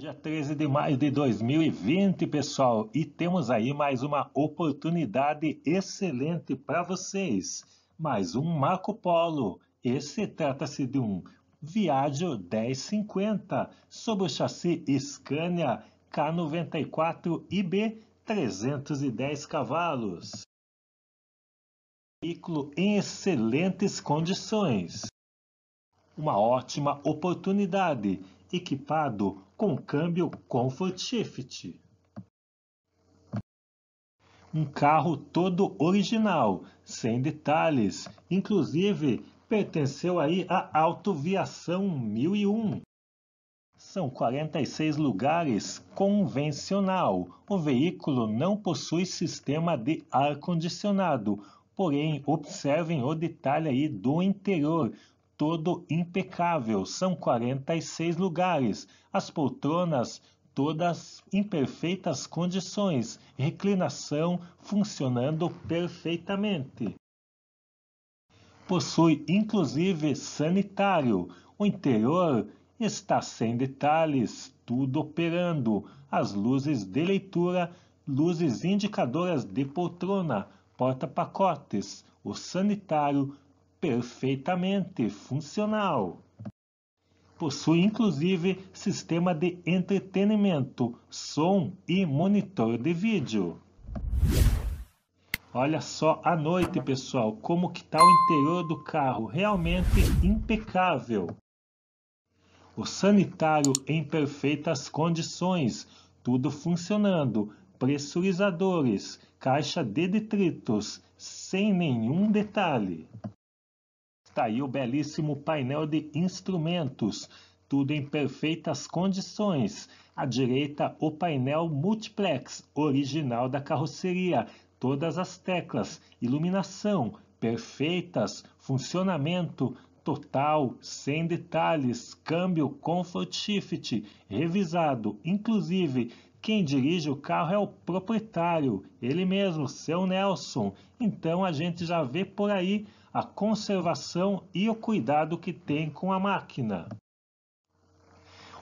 Dia 13 de maio de 2020, pessoal, e temos aí mais uma oportunidade excelente para vocês. Mais um Marco Polo. Esse trata-se de um Viaggio 1050 sob o chassi Scania K94 IB 310 cavalos. Veículo em excelentes condições. Uma ótima oportunidade equipado com câmbio Comfort Shift. Um carro todo original, sem detalhes, inclusive pertenceu aí à Autoviação 1001. São 46 lugares convencional. O veículo não possui sistema de ar-condicionado, porém observem o detalhe aí do interior, todo impecável. São 46 lugares. As poltronas todas em perfeitas condições, reclinação funcionando perfeitamente. Possui inclusive sanitário. O interior está sem detalhes, tudo operando. As luzes de leitura, luzes indicadoras de poltrona, porta-pacotes, o sanitário, perfeitamente funcional. Possui inclusive sistema de entretenimento, som e monitor de vídeo. Olha só a noite, pessoal, como que tá o interior do carro, realmente impecável. O sanitário em perfeitas condições, tudo funcionando, pressurizadores, caixa de detritos, sem nenhum detalhe. Tá aí o belíssimo painel de instrumentos, tudo em perfeitas condições. À direita, o painel multiplex, original da carroceria. Todas as teclas, iluminação, perfeitas, funcionamento, total, sem detalhes, câmbio Comfort Shift, revisado, inclusive quem dirige o carro é o proprietário, ele mesmo, seu Nelson. Então a gente já vê por aí a conservação e o cuidado que tem com a máquina.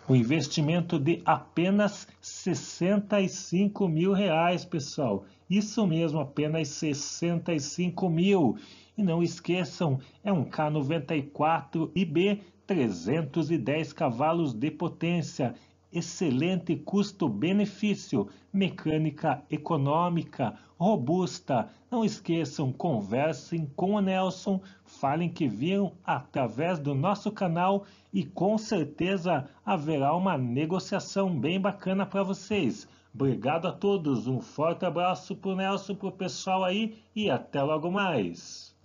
O investimento de apenas 65 mil reais, pessoal. Isso mesmo, apenas 65 mil. E não esqueçam, é um K94 IB 310 cavalos de potência excelente custo-benefício, mecânica econômica, robusta. Não esqueçam, conversem com o Nelson, falem que viram através do nosso canal e com certeza haverá uma negociação bem bacana para vocês. Obrigado a todos, um forte abraço para o Nelson, para o pessoal aí e até logo mais.